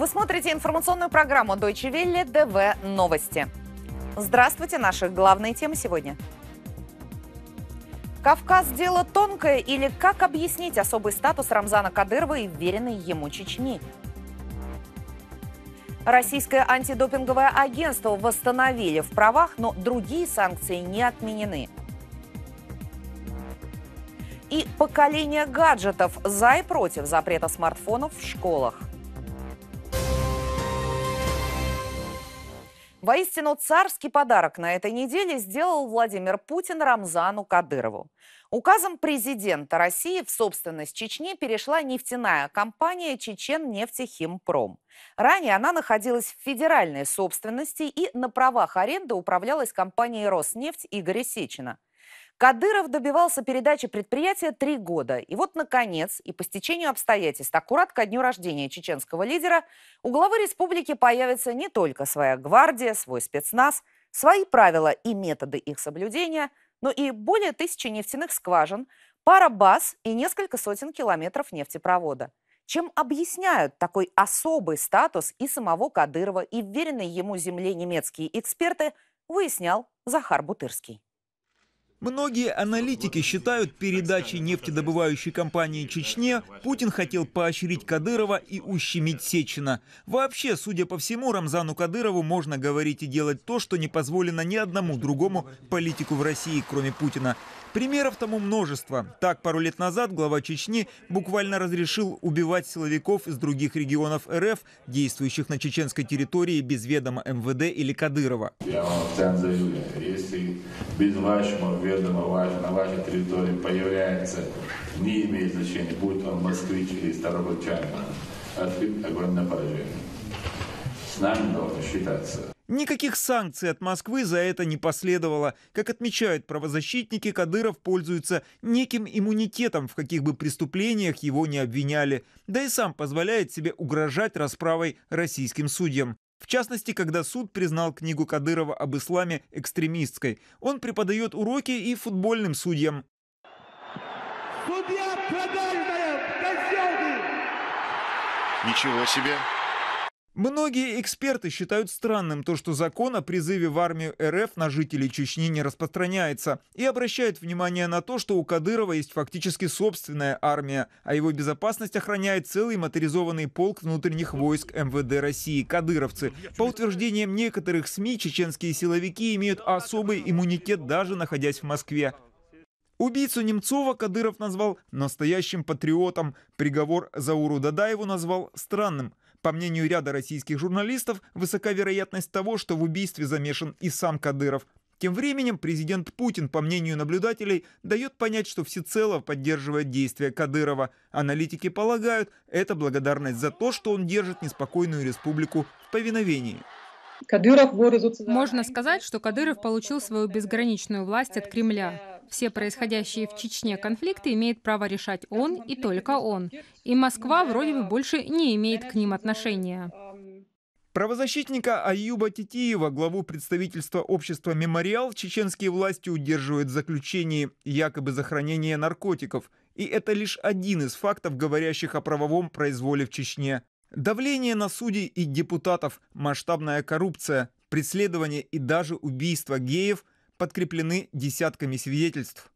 Вы смотрите информационную программу Deutsche Welle ДВ Новости. Здравствуйте, наши главные темы сегодня. Кавказ – дело тонкое или как объяснить особый статус Рамзана Кадырова и веренной ему Чечни? Российское антидопинговое агентство восстановили в правах, но другие санкции не отменены. И поколение гаджетов за и против запрета смартфонов в школах. Воистину царский подарок на этой неделе сделал Владимир Путин Рамзану Кадырову. Указом президента России в собственность Чечни перешла нефтяная компания «Чеченнефтехимпром». Ранее она находилась в федеральной собственности и на правах аренды управлялась компанией «Роснефть» Игоря Сечина – Кадыров добивался передачи предприятия три года. И вот, наконец, и по стечению обстоятельств, аккурат ко дню рождения чеченского лидера, у главы республики появится не только своя гвардия, свой спецназ, свои правила и методы их соблюдения, но и более тысячи нефтяных скважин, пара баз и несколько сотен километров нефтепровода. Чем объясняют такой особый статус и самого Кадырова, и веренной ему земле немецкие эксперты, выяснял Захар Бутырский. Многие аналитики считают передачи нефтедобывающей компании Чечне Путин хотел поощрить Кадырова и ущемить Сечина. Вообще, судя по всему, Рамзану Кадырову можно говорить и делать то, что не позволено ни одному другому политику в России, кроме Путина. Примеров тому множество. Так, пару лет назад глава Чечни буквально разрешил убивать силовиков из других регионов РФ, действующих на чеченской территории без ведома МВД или Кадырова. Я вам официально заявляю, если без вашего ведома ваш, на вашей территории появляется, не имеет значения, будет он москвич или старобольчанин, открыт огонь поражение. С нами должно считаться. Никаких санкций от Москвы за это не последовало. Как отмечают правозащитники, Кадыров пользуется неким иммунитетом, в каких бы преступлениях его не обвиняли, да и сам позволяет себе угрожать расправой российским судьям. В частности, когда суд признал книгу Кадырова об исламе экстремистской. Он преподает уроки и футбольным судьям. Судья продажная, козел Ничего себе! Многие эксперты считают странным то, что закон о призыве в армию РФ на жителей Чечни не распространяется, и обращают внимание на то, что у Кадырова есть фактически собственная армия, а его безопасность охраняет целый моторизованный полк внутренних войск МВД России – кадыровцы. По утверждениям некоторых СМИ, чеченские силовики имеют особый иммунитет, даже находясь в Москве. Убийцу Немцова Кадыров назвал настоящим патриотом. Приговор Зауру Дадаеву назвал странным. По мнению ряда российских журналистов, высока вероятность того, что в убийстве замешан и сам Кадыров. Тем временем президент Путин, по мнению наблюдателей, дает понять, что всецело поддерживает действия Кадырова. Аналитики полагают, это благодарность за то, что он держит неспокойную республику в повиновении. Можно сказать, что Кадыров получил свою безграничную власть от Кремля. Все происходящие в Чечне конфликты имеет право решать он и только он. И Москва вроде бы больше не имеет к ним отношения. Правозащитника Аюба Титиева, главу представительства общества «Мемориал», чеченские власти удерживают в заключении якобы за хранение наркотиков. И это лишь один из фактов, говорящих о правовом произволе в Чечне. Давление на судей и депутатов, масштабная коррупция, преследование и даже убийство геев – подкреплены десятками свидетельств.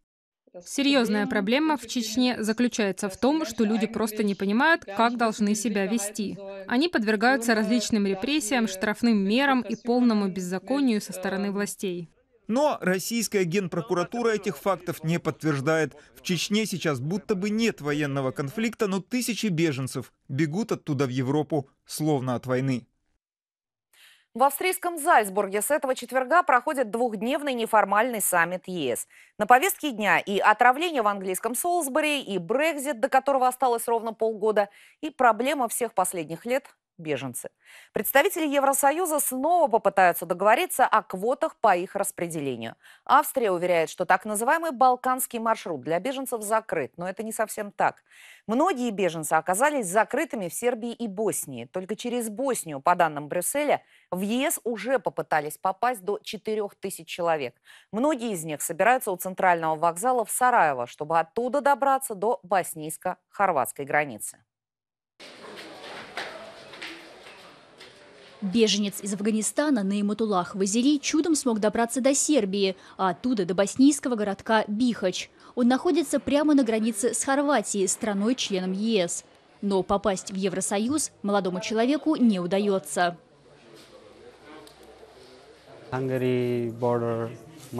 Серьезная проблема в Чечне заключается в том, что люди просто не понимают, как должны себя вести. Они подвергаются различным репрессиям, штрафным мерам и полному беззаконию со стороны властей. Но российская генпрокуратура этих фактов не подтверждает. В Чечне сейчас будто бы нет военного конфликта, но тысячи беженцев бегут оттуда в Европу, словно от войны. В австрийском Зальцбурге с этого четверга проходит двухдневный неформальный саммит ЕС. На повестке дня и отравление в английском Солсбери, и Брекзит, до которого осталось ровно полгода, и проблема всех последних лет беженцы. Представители Евросоюза снова попытаются договориться о квотах по их распределению. Австрия уверяет, что так называемый балканский маршрут для беженцев закрыт, но это не совсем так. Многие беженцы оказались закрытыми в Сербии и Боснии. Только через Боснию, по данным Брюсселя, в ЕС уже попытались попасть до 4 тысяч человек. Многие из них собираются у центрального вокзала в Сараево, чтобы оттуда добраться до боснийско-хорватской границы. Беженец из Афганистана Наиматуллах Вазири чудом смог добраться до Сербии, а оттуда до боснийского городка Бихач. Он находится прямо на границе с Хорватией, страной-членом ЕС. Но попасть в Евросоюз молодому человеку не удается.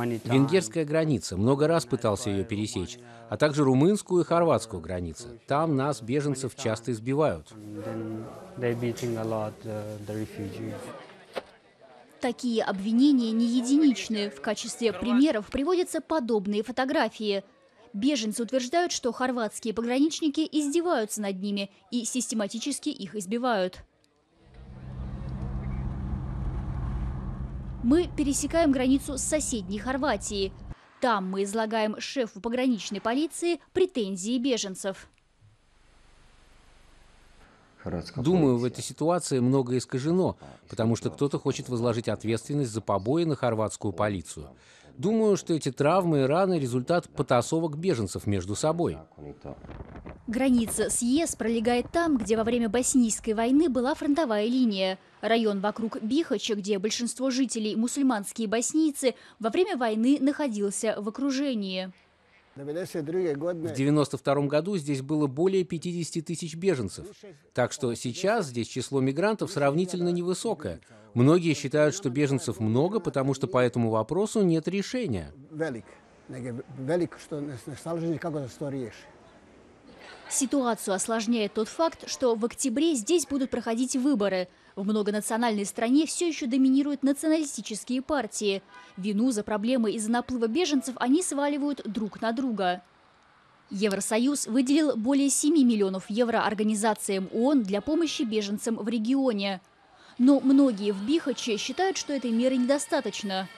Венгерская граница. Много раз пытался ее пересечь. А также румынскую и хорватскую границы. Там нас, беженцев, часто избивают. Такие обвинения не единичны. В качестве примеров приводятся подобные фотографии. Беженцы утверждают, что хорватские пограничники издеваются над ними и систематически их избивают. мы пересекаем границу с соседней Хорватией. Там мы излагаем шефу пограничной полиции претензии беженцев. Думаю, в этой ситуации многое искажено, потому что кто-то хочет возложить ответственность за побои на хорватскую полицию. Думаю, что эти травмы и раны – результат потасовок беженцев между собой. Граница с ЕС пролегает там, где во время Боснийской войны была фронтовая линия. Район вокруг Бихача, где большинство жителей – мусульманские боснийцы, во время войны находился в окружении. В 1992 году здесь было более 50 тысяч беженцев, так что сейчас здесь число мигрантов сравнительно невысокое. Многие считают, что беженцев много, потому что по этому вопросу нет решения. Ситуацию осложняет тот факт, что в октябре здесь будут проходить выборы – в многонациональной стране все еще доминируют националистические партии. Вину за проблемы из-за наплыва беженцев они сваливают друг на друга. Евросоюз выделил более 7 миллионов евро организациям ООН для помощи беженцам в регионе. Но многие в Бихаче считают, что этой меры недостаточно.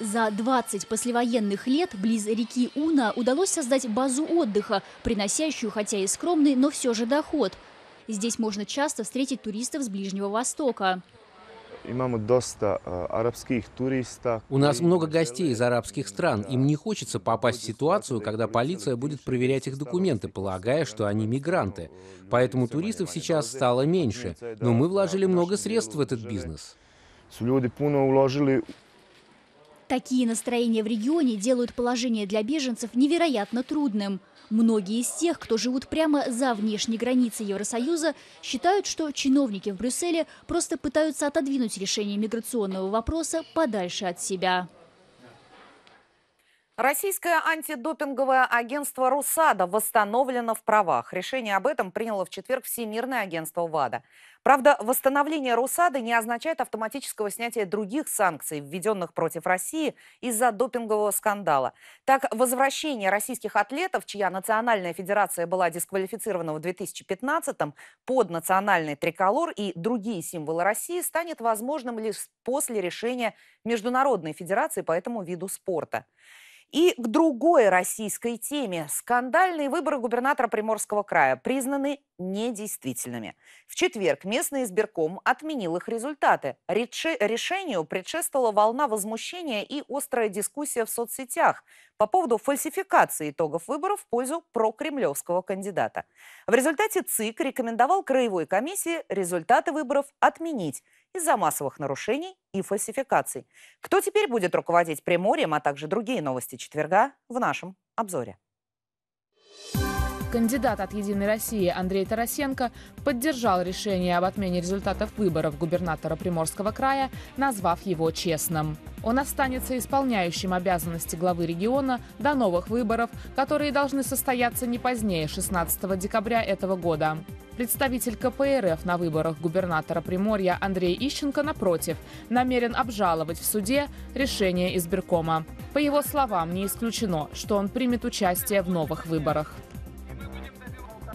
За 20 послевоенных лет близ реки Уна удалось создать базу отдыха, приносящую хотя и скромный, но все же доход – Здесь можно часто встретить туристов с Ближнего Востока. А, У нас много гостей из арабских стран. Им не хочется попасть в ситуацию, когда полиция будет проверять их документы, полагая, что они мигранты. Поэтому туристов сейчас стало меньше. Но мы вложили много средств в этот бизнес. Люди вложили. Такие настроения в регионе делают положение для беженцев невероятно трудным. Многие из тех, кто живут прямо за внешней границей Евросоюза, считают, что чиновники в Брюсселе просто пытаются отодвинуть решение миграционного вопроса подальше от себя. Российское антидопинговое агентство «Русада» восстановлено в правах. Решение об этом приняло в четверг Всемирное агентство ВАДА. Правда, восстановление «Русады» не означает автоматического снятия других санкций, введенных против России из-за допингового скандала. Так, возвращение российских атлетов, чья национальная федерация была дисквалифицирована в 2015-м под национальный триколор и другие символы России, станет возможным лишь после решения Международной федерации по этому виду спорта. И к другой российской теме. Скандальные выборы губернатора Приморского края признаны недействительными. В четверг местный избирком отменил их результаты. Реши решению предшествовала волна возмущения и острая дискуссия в соцсетях по поводу фальсификации итогов выборов в пользу прокремлевского кандидата. В результате ЦИК рекомендовал Краевой комиссии результаты выборов отменить из-за массовых нарушений и фальсификаций. Кто теперь будет руководить Приморьем, а также другие новости четверга в нашем обзоре. Thank you Кандидат от «Единой России» Андрей Тарасенко поддержал решение об отмене результатов выборов губернатора Приморского края, назвав его честным. Он останется исполняющим обязанности главы региона до новых выборов, которые должны состояться не позднее 16 декабря этого года. Представитель КПРФ на выборах губернатора Приморья Андрей Ищенко, напротив, намерен обжаловать в суде решение избиркома. По его словам, не исключено, что он примет участие в новых выборах.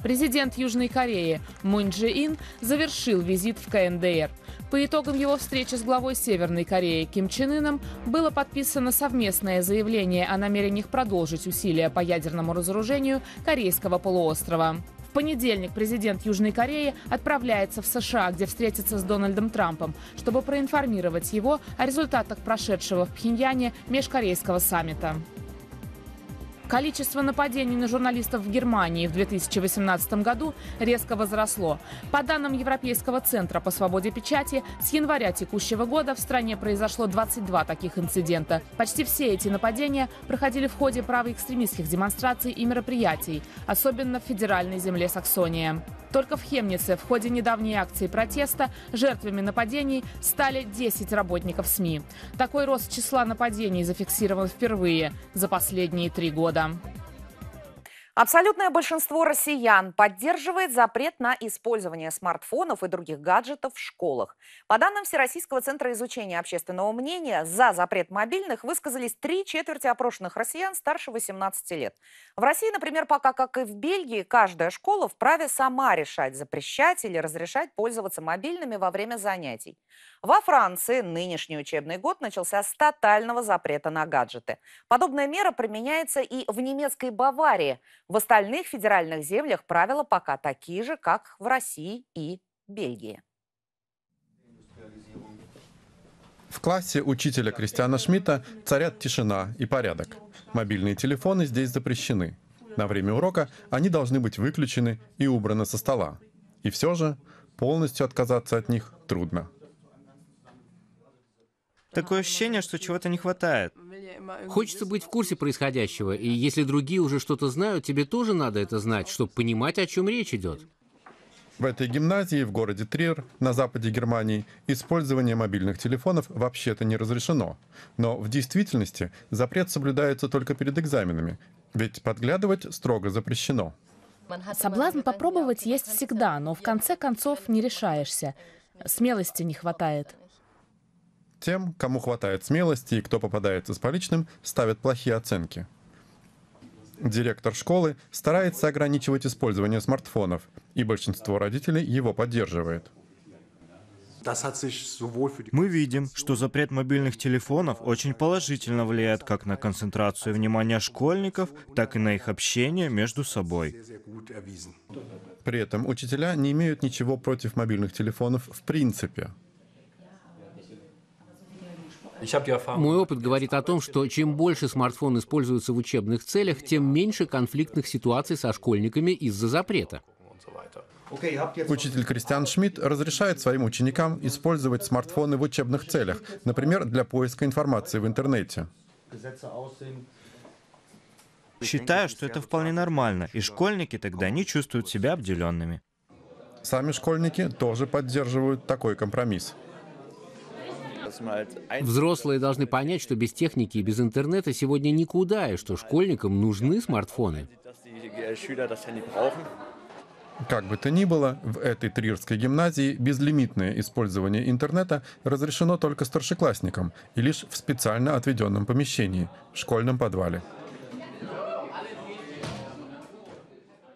Президент Южной Кореи Мун Джи Ин завершил визит в КНДР. По итогам его встречи с главой Северной Кореи Ким Чен Ыном было подписано совместное заявление о намерениях продолжить усилия по ядерному разоружению Корейского полуострова В понедельник президент Южной Кореи отправляется в США, где встретится с Дональдом Трампом, чтобы проинформировать его о результатах прошедшего в Пхеньяне межкорейского саммита. Количество нападений на журналистов в Германии в 2018 году резко возросло. По данным Европейского центра по свободе печати, с января текущего года в стране произошло 22 таких инцидента. Почти все эти нападения проходили в ходе правоэкстремистских демонстраций и мероприятий, особенно в федеральной земле Саксония. Только в Хемнице в ходе недавней акции протеста жертвами нападений стали 10 работников СМИ. Такой рост числа нападений зафиксирован впервые за последние три года. Абсолютное большинство россиян поддерживает запрет на использование смартфонов и других гаджетов в школах. По данным Всероссийского центра изучения общественного мнения, за запрет мобильных высказались три четверти опрошенных россиян старше 18 лет. В России, например, пока как и в Бельгии, каждая школа вправе сама решать, запрещать или разрешать пользоваться мобильными во время занятий. Во Франции нынешний учебный год начался с тотального запрета на гаджеты. Подобная мера применяется и в немецкой Баварии – в остальных федеральных землях правила пока такие же, как в России и Бельгии. В классе учителя Кристиана Шмидта царят тишина и порядок. Мобильные телефоны здесь запрещены. На время урока они должны быть выключены и убраны со стола. И все же полностью отказаться от них трудно. Такое ощущение, что чего-то не хватает. Хочется быть в курсе происходящего, и если другие уже что-то знают, тебе тоже надо это знать, чтобы понимать, о чем речь идет. В этой гимназии в городе Триер на западе Германии, использование мобильных телефонов вообще-то не разрешено. Но в действительности запрет соблюдается только перед экзаменами, ведь подглядывать строго запрещено. Соблазн попробовать есть всегда, но в конце концов не решаешься. Смелости не хватает тем, кому хватает смелости и кто попадается с поличным, ставят плохие оценки. Директор школы старается ограничивать использование смартфонов, и большинство родителей его поддерживает. Мы видим, что запрет мобильных телефонов очень положительно влияет как на концентрацию внимания школьников, так и на их общение между собой. При этом учителя не имеют ничего против мобильных телефонов в принципе. Мой опыт говорит о том, что чем больше смартфон используется в учебных целях, тем меньше конфликтных ситуаций со школьниками из-за запрета. Учитель Кристиан Шмидт разрешает своим ученикам использовать смартфоны в учебных целях, например, для поиска информации в интернете. Считаю, что это вполне нормально, и школьники тогда не чувствуют себя обделенными. Сами школьники тоже поддерживают такой компромисс. Взрослые должны понять, что без техники и без интернета сегодня никуда, и что школьникам нужны смартфоны. Как бы то ни было, в этой Триерской гимназии безлимитное использование интернета разрешено только старшеклассникам и лишь в специально отведенном помещении – в школьном подвале.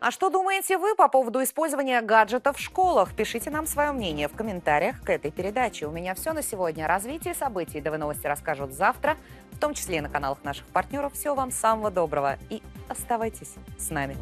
А что думаете вы по поводу использования гаджетов в школах? Пишите нам свое мнение в комментариях к этой передаче. У меня все на сегодня. Развитие событий и ДВ новости расскажут завтра, в том числе и на каналах наших партнеров. Всего вам самого доброго и оставайтесь с нами.